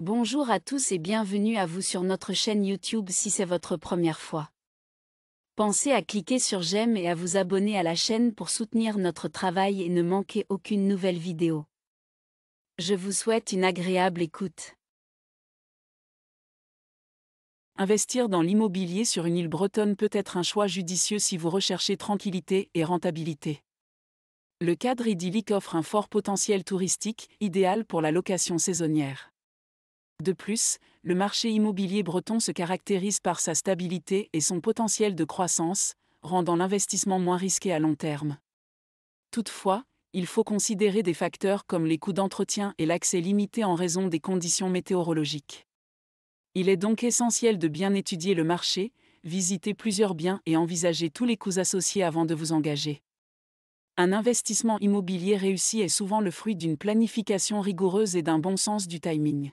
Bonjour à tous et bienvenue à vous sur notre chaîne YouTube si c'est votre première fois. Pensez à cliquer sur j'aime et à vous abonner à la chaîne pour soutenir notre travail et ne manquer aucune nouvelle vidéo. Je vous souhaite une agréable écoute. Investir dans l'immobilier sur une île bretonne peut être un choix judicieux si vous recherchez tranquillité et rentabilité. Le cadre idyllique offre un fort potentiel touristique, idéal pour la location saisonnière. De plus, le marché immobilier breton se caractérise par sa stabilité et son potentiel de croissance, rendant l'investissement moins risqué à long terme. Toutefois, il faut considérer des facteurs comme les coûts d'entretien et l'accès limité en raison des conditions météorologiques. Il est donc essentiel de bien étudier le marché, visiter plusieurs biens et envisager tous les coûts associés avant de vous engager. Un investissement immobilier réussi est souvent le fruit d'une planification rigoureuse et d'un bon sens du timing.